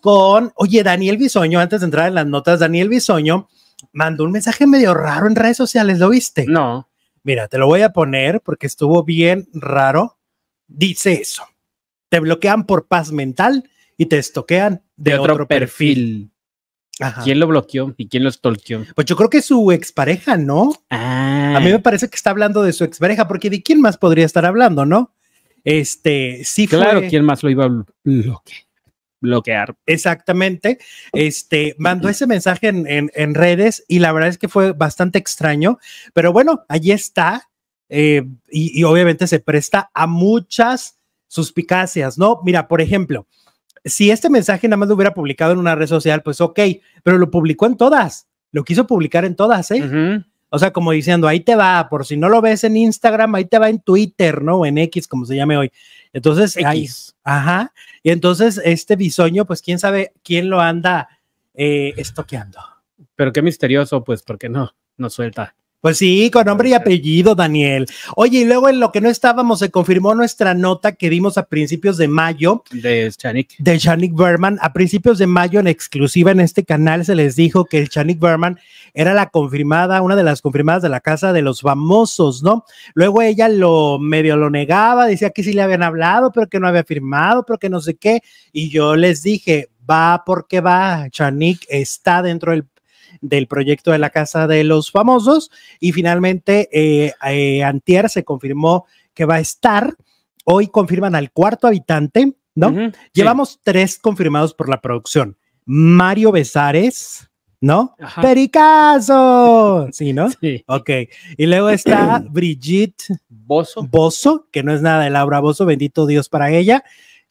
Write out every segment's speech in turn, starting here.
con, oye, Daniel Bisoño, antes de entrar en las notas, Daniel Bisoño mandó un mensaje medio raro en redes sociales, ¿lo viste? No. Mira, te lo voy a poner porque estuvo bien raro. Dice eso. Te bloquean por paz mental y te estoquean de, otro, perfil. ¿Quién lo bloqueó y quién lo toqueó Pues yo creo que su expareja, ¿no? Ah. A mí me parece que está hablando de su expareja, porque de quién más podría estar hablando, ¿no? Este, sí Claro, ¿quién más lo iba a bloquear? bloquear. Exactamente. Este mandó ese mensaje en, en, redes y la verdad es que fue bastante extraño, pero bueno, allí está. Eh, y, obviamente se presta a muchas suspicacias, ¿no? Mira, por ejemplo, si este mensaje nada más lo hubiera publicado en una red social, pues ok, pero lo publicó en todas, lo quiso publicar en todas, ¿eh? O sea, como diciendo, ahí te va, por si no lo ves en Instagram, ahí te va en Twitter, ¿no? O en X, como se llame hoy. Entonces, X. ajá. Y entonces este bisoño, pues quién sabe quién lo anda eh, estoqueando. Pero qué misterioso, pues, porque no, no suelta. Pues sí, con nombre y apellido, Daniel. Oye, y luego en lo que no estábamos, se confirmó nuestra nota que dimos a principios de mayo. De Chanik. De Chanik Berman. A principios de mayo, en exclusiva en este canal, se les dijo que el Chanik Berman era la confirmada, una de las confirmadas de la casa de los famosos, ¿no? Luego ella lo medio lo negaba, decía que sí le habían hablado, pero que no había firmado, pero que no sé qué. Y yo les dije, va porque va, Chanik está dentro del del proyecto de la Casa de los Famosos. Y finalmente, eh, eh, Antier se confirmó que va a estar. Hoy confirman al cuarto habitante, ¿no? Llevamos tres confirmados por la producción. Mario Besares, ¿no? Pericazo. Sí, ¿no? Sí. Ok. Y luego está Brigitte Bozo. Bozo, que no es nada de Laura Bozo, bendito Dios para ella.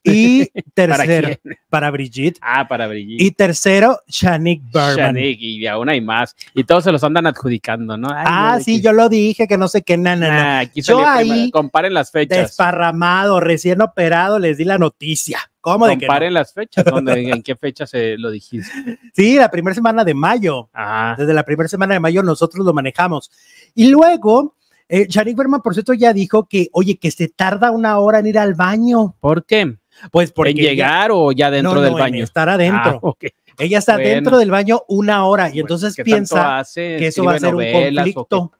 Y tercero, ¿Para, Brigitte. Ah, para Brigitte. Y tercero, Shanique Berman. y aún hay más. Y todos se los andan adjudicando, ¿no? ah, sí, yo lo dije, que no sé qué, nada nada yo ahí, comparen las fechas. Desparramado, recién operado, les di la noticia. ¿Cómo de Comparen las fechas, ¿en qué fecha se lo dijiste? Sí, la primera semana de mayo. Ah. Desde la primera semana de mayo nosotros lo manejamos. Y luego eh, Berman, por cierto, ya dijo que, oye, que se tarda una hora en ir al baño. ¿Por qué? Pues por llegar o ya dentro del baño? estar ah, adentro. Ella está dentro del baño una hora y entonces piensa que eso va a ser un conflicto.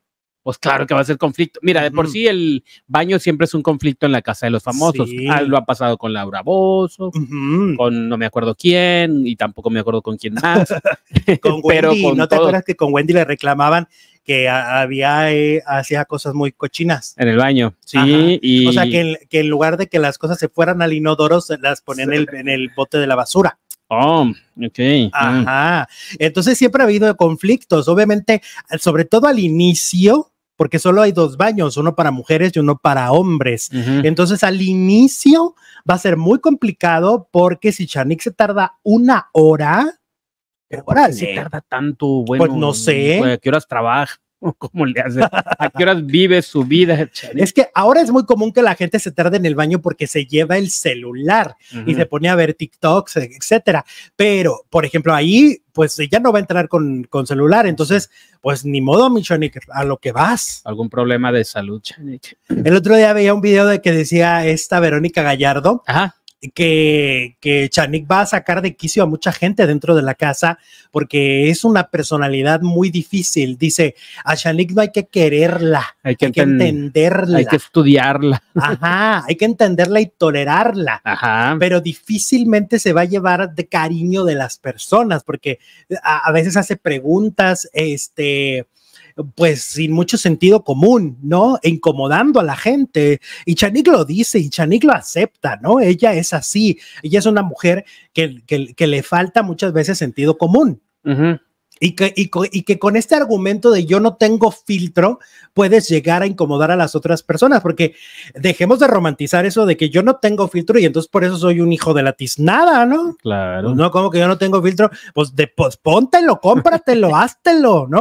Pues claro que va a ser conflicto. Mira, de por sí el baño siempre es un conflicto en la casa de los famosos. Algo ah, lo ha pasado con Laura Bozo, con no me acuerdo quién y tampoco me acuerdo con quién más. con Wendy, Pero ¿no te acuerdas que con Wendy le reclamaban que había eh, hacía cosas muy cochinas. En el baño, sí. Y... O sea, que en, lugar de que las cosas se fueran al inodoro, se las ponían en, el bote de la basura. Oh, ok. Mm. Ajá. Entonces siempre ha habido conflictos, obviamente, sobre todo al inicio, porque solo hay dos baños, uno para mujeres y uno para hombres. Entonces al inicio va a ser muy complicado porque si Chanik se tarda una hora, pero ahora se tarda tanto? Bueno, pues no sé. ¿A qué horas trabaja? ¿Cómo le hace? ¿A qué horas vive su vida? Es que ahora es muy común que la gente se tarde en el baño porque se lleva el celular y se pone a ver TikToks, e, etcétera. Pero, por ejemplo, ahí, pues ya no va a entrar con, celular. Entonces, pues ni modo, Michonic, a lo que vas. Algún problema de salud, El otro día veía un video de que decía esta Verónica Gallardo. Ajá que, que Chanik va a sacar de quicio a mucha gente dentro de la casa porque es una personalidad muy difícil. Dice, a Chanik no hay que quererla, hay que, entenderla. Hay que estudiarla. Ajá, hay que entenderla y tolerarla. Ajá. Pero difícilmente se va a llevar de cariño de las personas porque a, a veces hace preguntas, este pues sin mucho sentido común, ¿no? Incomodando a la gente. Y Chanik lo dice y Chanik lo acepta, ¿no? Ella es así, ella es una mujer que, que, le falta muchas veces sentido común. Y que, y, que, con este argumento de yo no tengo filtro, puedes llegar a incomodar a las otras personas, porque dejemos de romantizar eso de que yo no tengo filtro y entonces por eso soy un hijo de la tiznada, ¿no? Claro. No, como que yo no tengo filtro, pues, de, pues póntelo, cómpratelo, háztelo, ¿no?